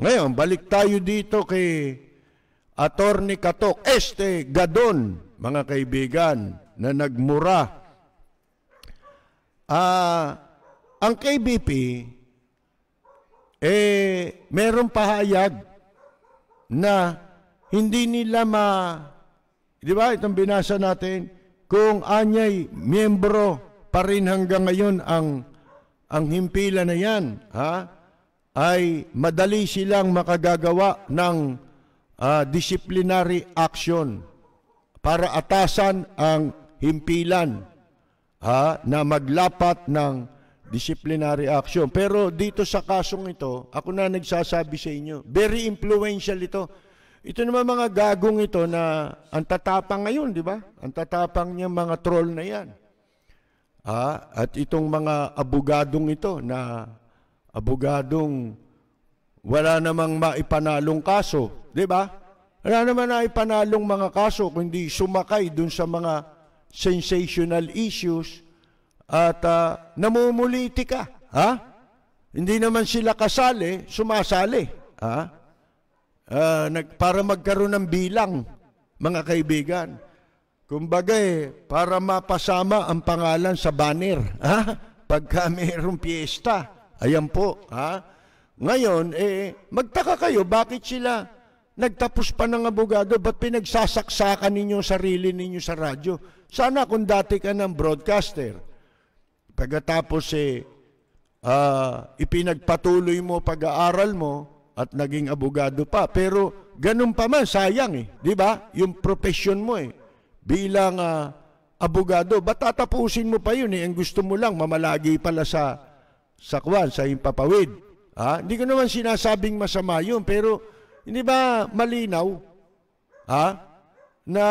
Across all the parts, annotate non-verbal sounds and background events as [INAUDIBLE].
Ngayon, balik tayo dito kay Attorney Katok Este Gadon, mga kaibigan, na nagmura. Ah, ang KBP, eh, meron pahayag na hindi nila ma... Di ba? Itong binasa natin, kung anyay miyembro pa rin hanggang ngayon ang ang himpilan na yan, ha? ay madali silang makagagawa ng uh, disciplinary action para atasan ang himpilan ha, na maglapat ng disciplinary action. Pero dito sa kasong ito, ako na nagsasabi sa inyo, very influential ito. Ito naman mga gagong ito na ang tatapang ngayon, di ba? Ang tatapang niya mga troll na yan. Ah, at itong mga abogadong ito na abogadong wala namang maipanalong kaso, di ba? Wala namang na ipanalong mga kaso kundi sumakay dun sa mga sensational issues at uh, namumuliti ka, ha? Hindi naman sila kasali, sumasali, ha? Uh, nag, para magkaroon ng bilang, mga kaibigan. Kumbaga eh, para mapasama ang pangalan sa banner, ha? Pagka mayroong piyesta, Ayan po, ha? Ngayon, eh, magtaka kayo, bakit sila nagtapos pa ng abogado, ba't pinagsasaksakan ninyo sarili ninyo sa radyo? Sana kung dati ka ng broadcaster, pagkatapos eh, uh, ipinagpatuloy mo pag-aaral mo, at naging abogado pa. Pero ganun pa man, sayang eh. Di ba? Yung profession mo eh. Bilang uh, abogado, ba't tatapusin mo pa yun eh? Ang gusto mo lang, mamalagi pala sa sa kwan, sa impapawid. Ha? Hindi ko naman sinasabing masama yun, pero hindi ba malinaw ha? na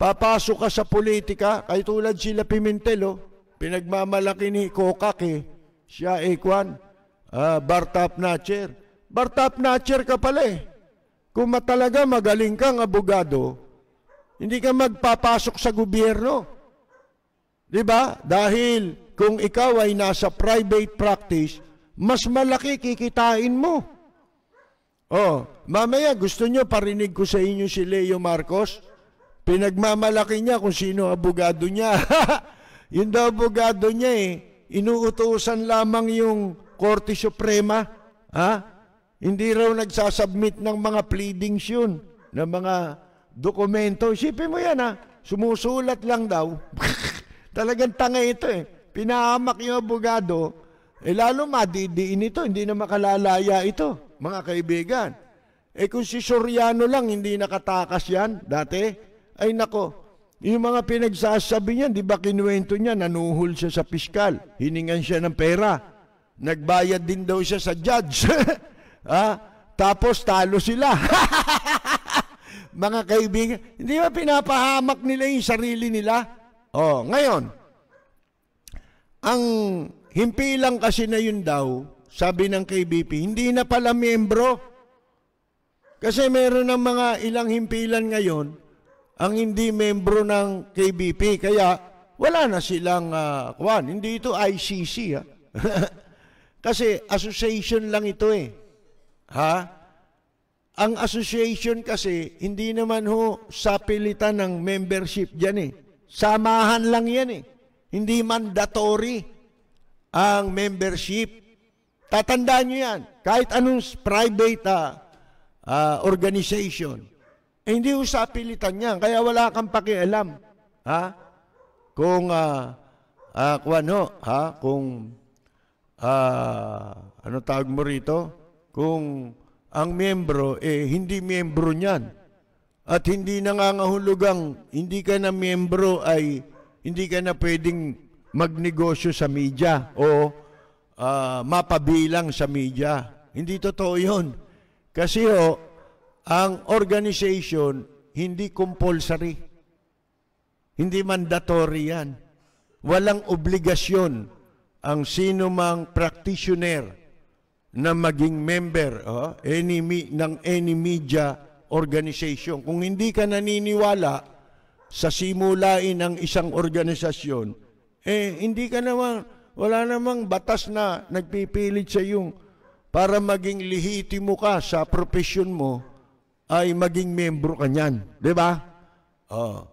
papasok ka sa politika, kay tulad sila Pimentel, oh, pinagmamalaki ni Kokak, eh. siya eh, kwan, uh, Bartap Natcher. Bartap Natcher ka pala eh. Kung matalaga magaling kang abogado, hindi ka magpapasok sa gobyerno. 'Di ba? Dahil kung ikaw ay nasa private practice, mas malaki kikitain mo. Oh, mamaya gusto nyo parinig ko sa inyo si Leo Marcos? Pinagmamalaki niya kung sino abogado niya. [LAUGHS] yung daw abogado niya eh, inuutusan lamang yung Korte Suprema. Ha? Hindi raw nagsasubmit ng mga pleadings yun, ng mga dokumento. Isipin mo yan ha, sumusulat lang daw. [LAUGHS] Talagang tanga ito eh pinahamak yung abogado, eh lalo madidiin ito, hindi na makalalaya ito, mga kaibigan. Eh kung si Soriano lang hindi nakatakas yan dati, ay nako, yung mga pinagsasabi niya, di ba kinuwento niya, nanuhol siya sa piskal, hiningan siya ng pera, nagbayad din daw siya sa judge. ah, [LAUGHS] tapos talo sila. [LAUGHS] mga kaibigan, hindi ba pinapahamak nila yung sarili nila? Oh, ngayon, ang himpilang kasi na yun daw, sabi ng KBP, hindi na pala miyembro. Kasi meron ng mga ilang himpilan ngayon ang hindi miyembro ng KBP. Kaya wala na silang uh, ah, kwan. Hindi ito ICC. Ha? Ah. [LAUGHS] kasi association lang ito eh. Ha? Ang association kasi hindi naman ho sapilitan ng membership dyan eh. Samahan lang yan eh. Hindi mandatory ang membership. Tatandaan nyo yan. Kahit anong private uh, uh, organization, eh, hindi usapilitan yan. Kaya wala kang pakialam. Ha? Kung, uh, uh, kung ano, ha? Kung, uh, ano tawag mo rito? Kung ang miyembro, eh, hindi miyembro niyan. At hindi nangangahulugang, hindi ka na miyembro ay hindi ka na pwedeng magnegosyo sa media o uh, mapabilang sa media. Hindi totoo yun. Kasi ho, ang organization, hindi compulsory. Hindi mandatory yan. Walang obligasyon ang sino mang practitioner na maging member oh, any, ng any media organization. Kung hindi ka naniniwala, sa simulain ng isang organisasyon, eh hindi ka naman, wala namang batas na nagpipilit sa yung para maging mo ka sa profesyon mo ay maging membro ka niyan. Di ba? Oh.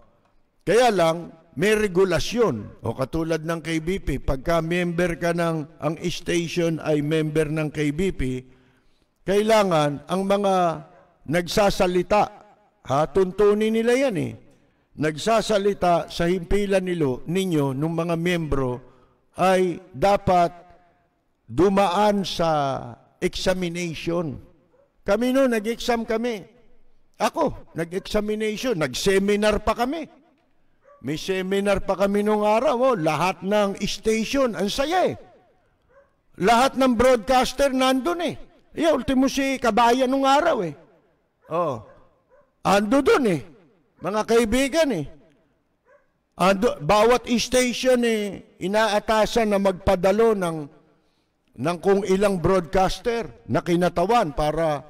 Kaya lang, may regulasyon. O katulad ng KBP, pagka member ka ng, ang station ay member ng KBP, kailangan ang mga nagsasalita, ha, tuntunin nila yan eh nagsasalita sa himpilan nilo, ninyo, ng mga miyembro, ay dapat dumaan sa examination. Kami no, nag-exam kami. Ako, nag-examination, nag-seminar pa kami. May seminar pa kami nung araw, oh, lahat ng station, ang saya eh. Lahat ng broadcaster nandun eh. Yeah, ultimo si Kabayan nung araw eh. Oh, ando dun eh. Mga kaibigan eh. Ando, bawat station eh, inaatasan na magpadalo ng, ng kung ilang broadcaster na kinatawan para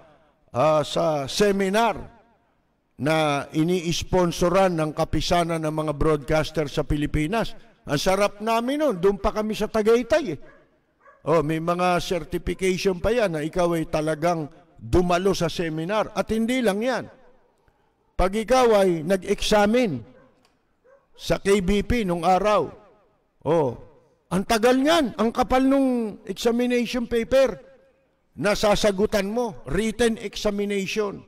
uh, sa seminar na ini-sponsoran ng kapisanan ng mga broadcaster sa Pilipinas. Ang sarap namin noon, doon pa kami sa Tagaytay eh. Oh, may mga certification pa yan na ikaw ay talagang dumalo sa seminar. At hindi lang yan. Pag ikaw ay nag-examine sa KBP nung araw, oh, ang tagal niyan, ang kapal nung examination paper na sasagutan mo, written examination,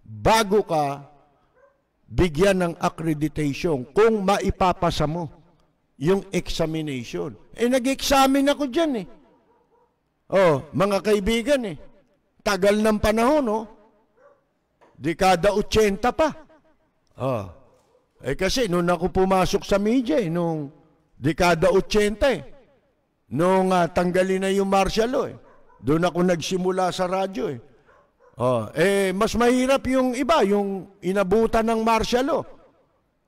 bago ka bigyan ng accreditation kung maipapasa mo yung examination. Eh, nag-examine ako dyan eh. Oh, mga kaibigan eh. Tagal ng panahon, oh. Dekada 80 pa. Oh. Eh kasi nung ako pumasok sa media, eh, nung dekada 80 eh. Nung uh, tanggalin na yung martial law eh. Doon ako nagsimula sa radyo eh. Oh, eh mas mahirap yung iba, yung inabutan ng martial law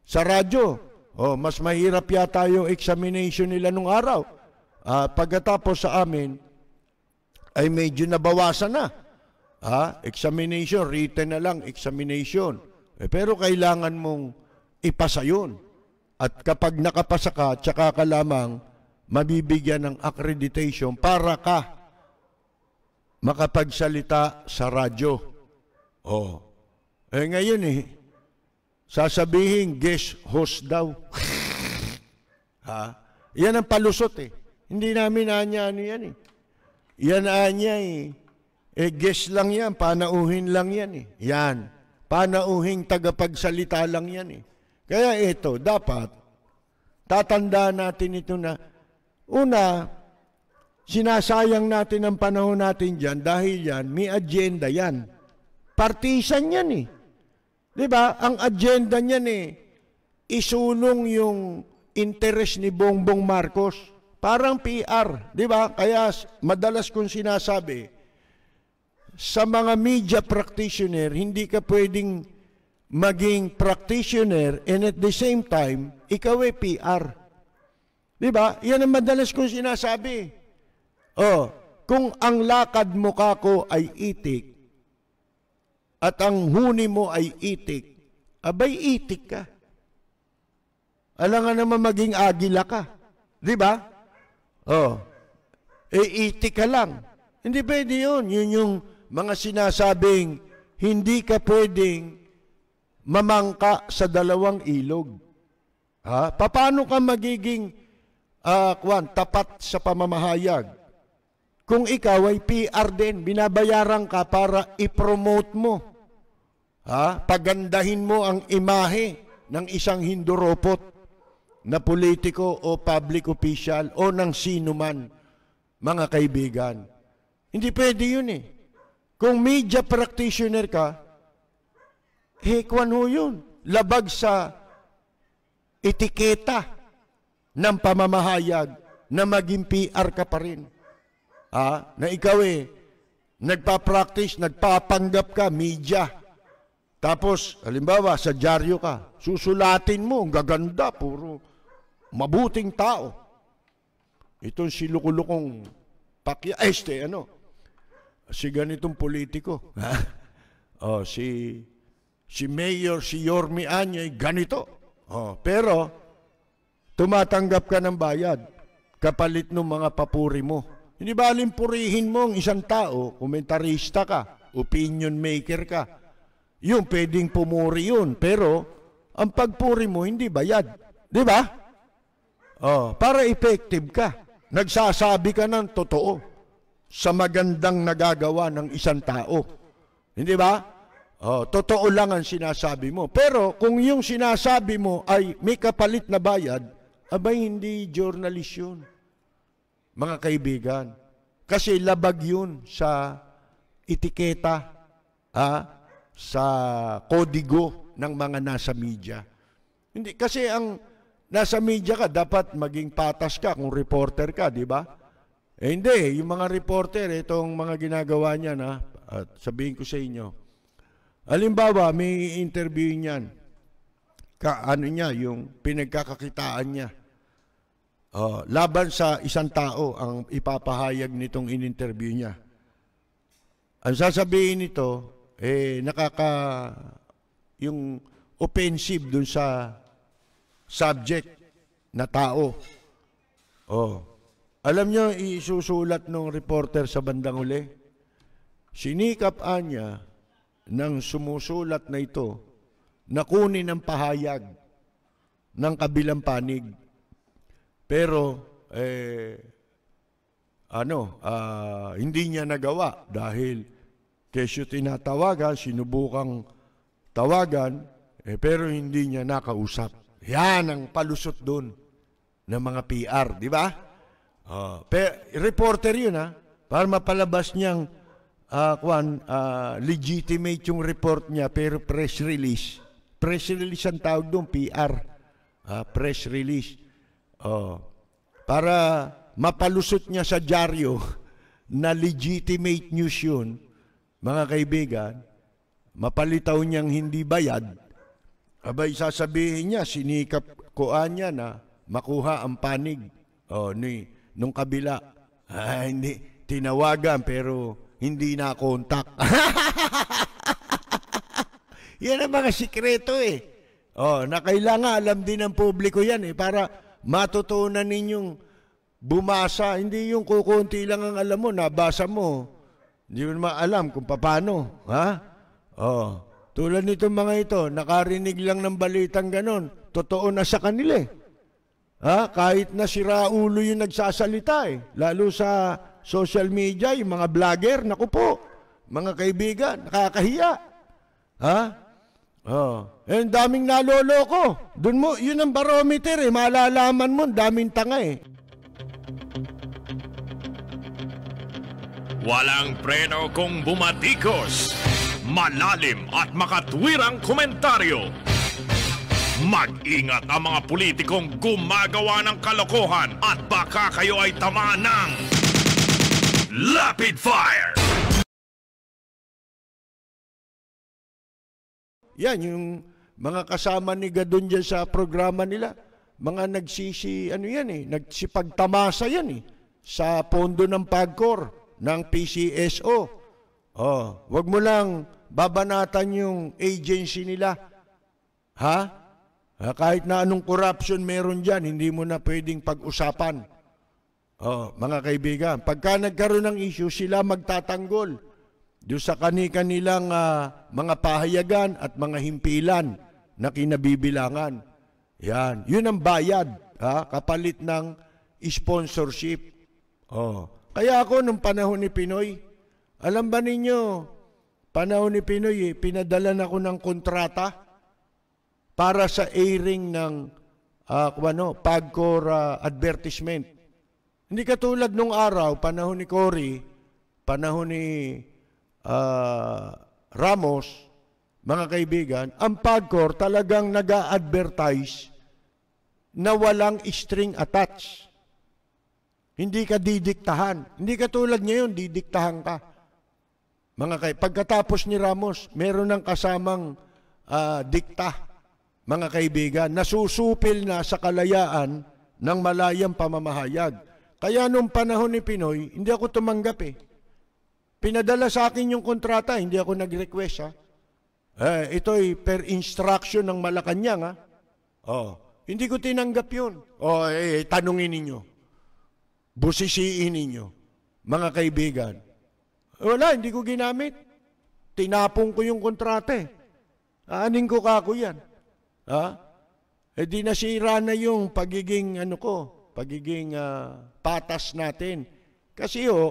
sa radyo. Oh, mas mahirap yata yung examination nila nung araw. Uh, pagkatapos sa amin ay medyo nabawasan na. Ha? Examination, written na lang, examination. Eh, pero kailangan mong ipasa yun. At kapag nakapasa ka, tsaka ka lamang mabibigyan ng accreditation para ka makapagsalita sa radyo. Oh. Eh ngayon eh, sasabihin guest host daw. [LAUGHS] ha? Yan ang palusot eh. Hindi namin anya ano yan eh. Yan anya eh. Eh, guess lang yan. Panauhin lang yan eh. Yan. Panauhing tagapagsalita lang yan eh. Kaya ito, dapat, tatandaan natin ito na, una, sinasayang natin ang panahon natin dyan dahil yan, may agenda yan. Partisan yan eh. ba diba? Ang agenda niyan eh, isulong yung interest ni Bongbong Marcos. Parang PR, di ba? Kaya madalas kong sinasabi, sa mga media practitioner, hindi ka pwedeng maging practitioner and at the same time, ikaw ay PR. Diba? Yan ang madalas kong sinasabi. Oh, kung ang lakad mo kako ay itik at ang huni mo ay itik, abay itik ka. Alam nga naman maging agila ka. Diba? Oh, e itik ka lang. Hindi pwede yun. Yun yung mga sinasabing hindi ka pwedeng mamangka sa dalawang ilog. Ha? Paano ka magiging uh, kwan, tapat sa pamamahayag? Kung ikaw ay PR din, binabayaran ka para ipromote mo. Ha? Pagandahin mo ang imahe ng isang hinduropot na politiko o public official o ng sino man, mga kaibigan. Hindi pwede yun eh. Kung media practitioner ka, hekwan ho yun. Labag sa etiketa ng pamamahayag na maging PR ka pa rin. Ha? na ikaw eh, nagpa-practice, nagpapanggap ka, media. Tapos, halimbawa, sa dyaryo ka, susulatin mo, ang gaganda, puro mabuting tao. Itong si Lukulukong Pacquiao, este, ano, si ganitong politiko. Ha? Oh, si si Mayor, si Yormi Anyay, ganito. Oh, pero tumatanggap ka ng bayad kapalit ng mga papuri mo. Hindi ba alimpurihin mo ang isang tao, komentarista ka, opinion maker ka. Yung pwedeng pumuri yun, pero ang pagpuri mo hindi bayad. Di ba? Oh, para effective ka. Nagsasabi ka ng totoo sa magandang nagagawa ng isang tao. Hindi ba? Oh, totoo lang ang sinasabi mo. Pero kung yung sinasabi mo ay may kapalit na bayad, abay hindi journalist yun. Mga kaibigan, kasi labag yun sa etiketa, ah, sa kodigo ng mga nasa media. Hindi, kasi ang nasa media ka, dapat maging patas ka kung reporter ka, di ba? Eh hindi, yung mga reporter, itong mga ginagawa niyan ha, at sabihin ko sa inyo. Alimbawa, may interview niyan. Ka, ano niya, yung pinagkakakitaan niya. Uh, laban sa isang tao ang ipapahayag nitong in-interview niya. Ang sasabihin nito, eh, nakaka, yung offensive dun sa subject na tao. Oh. Alam niyo, isusulat ng reporter sa bandang uli, sinikap anya ng sumusulat na ito na kunin ang pahayag ng kabilang panig. Pero, eh, ano, uh, hindi niya nagawa dahil kesyo tinatawagan, sinubukang tawagan, eh, pero hindi niya nakausap. Yan ang palusot doon ng mga PR, di ba? Oh, ah, pero reporter yun ha, ah. para mapalabas niyang uh, kwan, uh, legitimate yung report niya pero press release. Press release ang tawag doon, PR. Uh, press release. Oh, para mapalusot niya sa dyaryo [LAUGHS] na legitimate news yun, mga kaibigan, mapalitaw niyang hindi bayad, abay sasabihin niya, sinikap koan niya na makuha ang panig oh, ni nung kabila. Ah, hindi. Tinawagan pero hindi na contact. [LAUGHS] yan ang mga sikreto eh. Oh, na kailangan alam din ng publiko yan eh para matutunan ninyong bumasa. Hindi yung kukunti lang ang alam mo, nabasa mo. Hindi mo naman alam kung paano. Ha? Oh, tulad nitong mga ito, nakarinig lang ng balitang ganon. Totoo na sa kanila eh. Ha? Kahit na si Raulo yung nagsasalita eh. Lalo sa social media, yung mga vlogger, naku po, mga kaibigan, nakakahiya. Ha? Oh. Eh, daming naloloko. Doon mo, yun ang barometer eh. Malalaman mo, daming tanga eh. Walang preno kung bumatikos. Malalim at makatwirang komentaryo Mag-ingat ang mga politikong gumagawa ng kalokohan at baka kayo ay tamaan ng... Lapid Fire! Yan, yung mga kasama ni Gadon dyan sa programa nila, mga nagsisi, ano yan eh, nagsipagtamasa yan eh, sa pondo ng PAGCOR, ng PCSO. Oh, wag mo lang babanatan yung agency nila. Ha? Ah, kahit na anong corruption meron dyan, hindi mo na pwedeng pag-usapan. Oh, mga kaibigan, pagka nagkaroon ng issue, sila magtatanggol doon sa kani-kanilang uh, mga pahayagan at mga himpilan na kinabibilangan. Yan, yun ang bayad ha? kapalit ng sponsorship. Oh. Kaya ako nung panahon ni Pinoy, alam ba ninyo, panahon ni Pinoy, eh, pinadalan ako ng kontrata para sa airing ng uh, ano, pagkor uh, ah, advertisement. Hindi katulad nung araw, panahon ni Cory, panahon ni uh, Ramos, mga kaibigan, ang pagkor talagang nag advertise na walang string attached. Hindi ka didiktahan. Hindi katulad ngayon, didiktahan ka. Mga kay pagkatapos ni Ramos, meron ng kasamang uh, dikta mga kaibigan, nasusupil na sa kalayaan ng malayang pamamahayag. Kaya nung panahon ni Pinoy, hindi ako tumanggap eh. Pinadala sa akin yung kontrata, hindi ako nag-request ha. Eh, ito'y per instruction ng Malacanang ha. Oh, hindi ko tinanggap yun. Oh, eh, eh tanungin ninyo. Busisiin ninyo. Mga kaibigan. Wala, hindi ko ginamit. Tinapong ko yung kontrata eh. Aanin ko kako yan. Ha? Eh di nasira na yung pagiging ano ko, pagiging uh, patas natin. Kasi ho, oh,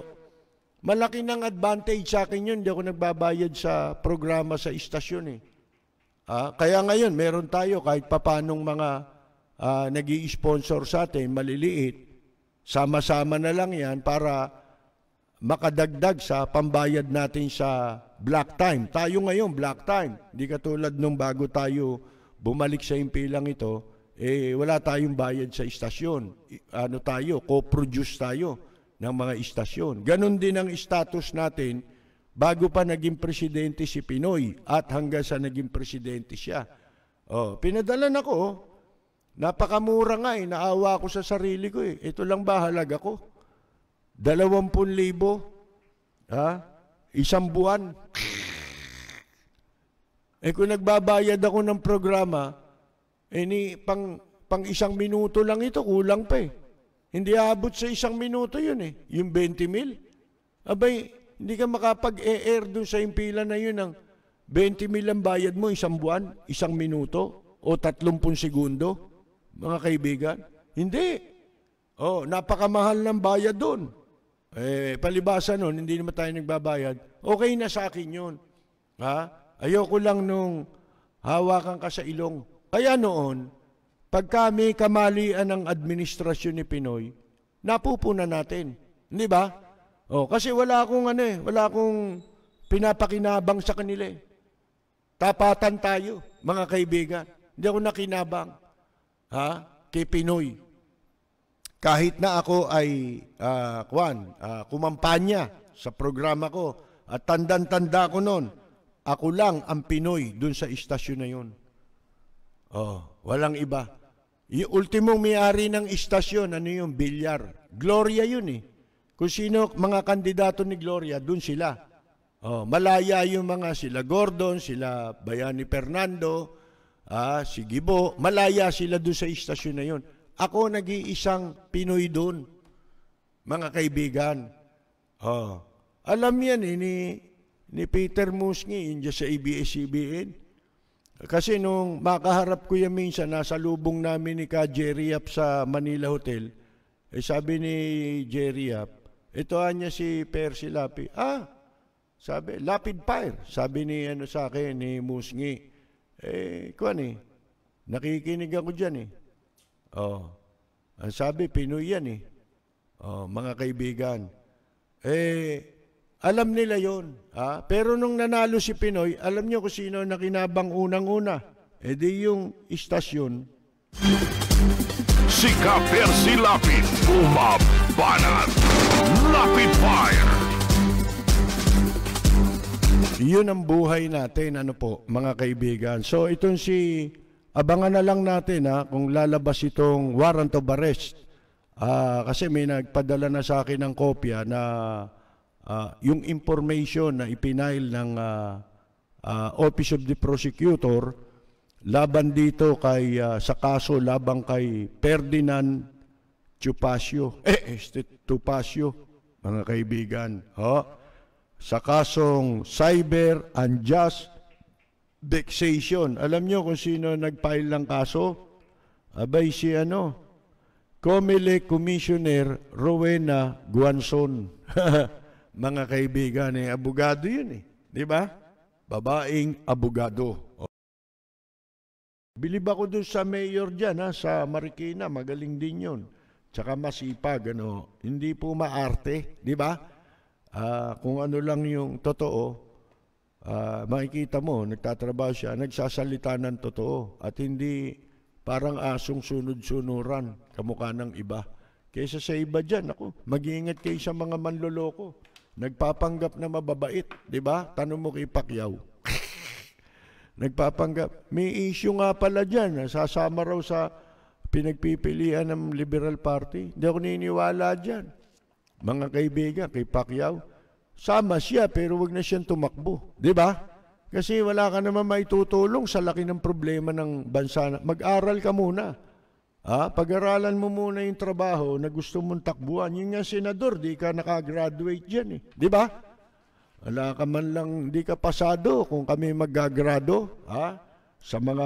malaki ng advantage sa akin yun. Hindi ako nagbabayad sa programa sa istasyon eh. Ah, kaya ngayon, meron tayo kahit papanong mga ah, nag sponsor sa atin, maliliit. Sama-sama na lang yan para makadagdag sa pambayad natin sa black time. Tayo ngayon, black time. Hindi katulad nung bago tayo bumalik sa impilang ito, eh wala tayong bayad sa istasyon. Ano tayo, co-produce tayo ng mga istasyon. Ganon din ang status natin bago pa naging presidente si Pinoy at hanggang sa naging presidente siya. Oh, pinadala na Napakamura nga eh. Naawa ako sa sarili ko eh. Ito lang ba halaga ko? Dalawampun libo. Ha? Isang buwan. Eh kung nagbabayad ako ng programa, eh ni, pang, pang isang minuto lang ito, kulang pa eh. Hindi aabot sa isang minuto yun eh, yung 20 mil. Abay, hindi ka makapag air doon sa impila na yun ng 20 mil ang bayad mo isang buwan, isang minuto, o 30 segundo, mga kaibigan. Hindi. Oh, napakamahal ng bayad doon. Eh, palibasa noon, hindi naman tayo nagbabayad. Okay na sa akin yun. Ha? Ayoko lang nung hawakan ka sa ilong. Kaya noon, pag kami kamalian ng administrasyon ni Pinoy, napupunan natin. Hindi ba? O, oh, kasi wala akong ano eh, wala akong pinapakinabang sa kanila eh. Tapatan tayo, mga kaibigan. Hindi ako nakinabang. Ha? Kay Pinoy. Kahit na ako ay uh, ah, kwan, uh, ah, kumampanya sa programa ko at tandan-tanda ko noon, ako lang ang Pinoy dun sa istasyon na yun. Oh, walang iba. Yung ultimong may-ari ng istasyon, ano yung bilyar? Gloria yun eh. Kung sino mga kandidato ni Gloria, dun sila. Oh, malaya yung mga sila Gordon, sila Bayani Fernando, ah, si Gibo. Malaya sila dun sa istasyon na yun. Ako nag-iisang Pinoy dun, mga kaibigan. Oh, alam yan eh, ni ni Peter Musngi, yun sa ABS-CBN. Kasi nung makaharap ko yan minsan, nasa lubong namin ni ka Jerry Yap sa Manila Hotel, eh sabi ni Jerry Yap, ito niya si Percy Lapi. Ah, sabi, lapid fire. Sabi ni ano sa akin, ni Musngi. Eh, kuan eh, nakikinig ako dyan eh. Oh, ang sabi, Pinoy yan eh. Oh, mga kaibigan. Eh, alam nila yon. Ha? Pero nung nanalo si Pinoy, alam nyo kung sino nakinabang unang-una. E di yung istasyon. Si Kaper si Lapid, bumabanat, Lapid Fire. Yun ang buhay natin, ano po, mga kaibigan. So itong si, abangan na lang natin ha, kung lalabas itong warrant of arrest. Ah, kasi may nagpadala na sa akin ng kopya na uh, yung information na ipinail ng uh, uh, Office of the Prosecutor laban dito kay uh, sa kaso laban kay Ferdinand Tupacio [LAUGHS] Eh, este eh, Tupacio mga kaibigan. Ho? Sa kasong cyber unjust vexation. Alam niyo kung sino nag ng kaso? Abay si ano? Comile Commissioner Rowena Guanson. [LAUGHS] mga kaibigan, eh, abogado yun eh. Di ba? Babaeng abogado. Oh. Bilib ako doon sa mayor dyan, ha, sa Marikina, magaling din yun. Tsaka masipag, ano, hindi po maarte, di ba? Uh, kung ano lang yung totoo, uh, makikita mo, nagtatrabaho siya, nagsasalita ng totoo at hindi parang asong sunod-sunuran kamukha ng iba. Kaysa sa iba dyan, ako, mag-iingat kayo sa mga manloloko. Nagpapanggap na mababait, 'di ba? Tanong mo kay Pacquiao. [LAUGHS] Nagpapanggap. May issue nga pala diyan, sasama raw sa pinagpipilian ng Liberal Party. Hindi ako niniwala diyan. Mga kaibigan, kay Pacquiao, sama siya pero wag na siyang tumakbo, 'di ba? Kasi wala ka naman maitutulong sa laki ng problema ng bansa. Mag-aral ka muna. Ah, pag-aralan mo muna yung trabaho na gusto mong takbuhan. Yun nga, senador, di ka nakagraduate dyan eh. Di ba? Wala ka man lang, di ka pasado kung kami magagrado ha? Ah, sa mga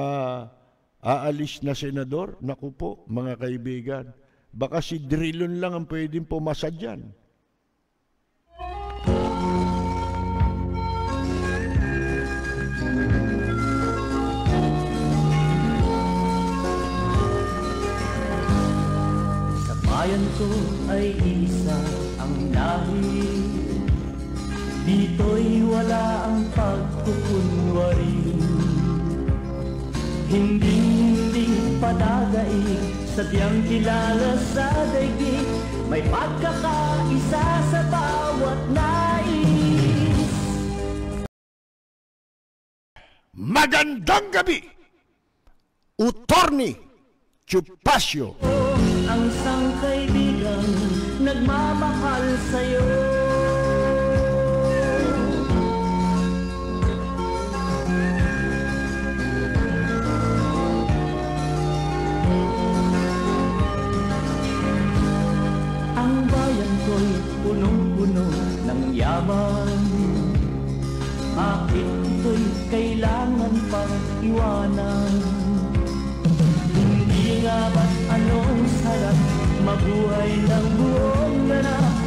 aalis na senador. Naku po, mga kaibigan, baka si Drillon lang ang pwedeng pumasa dyan. bayan ko ay isa ang dahil Dito'y wala ang pagkukunwari Hindi hindi padagai sa tiyang kilala sa daigdig May pagkakaisa sa bawat nais Magandang gabi! Utorni Chupasio! Chupasio! ang sang kaibigang nagmamahal sa'yo Ang bayan ko'y punong-puno ng yaman Bakit ito'y kailangan pang iwanan? sarap anong sarap mabuhay ng buong ganap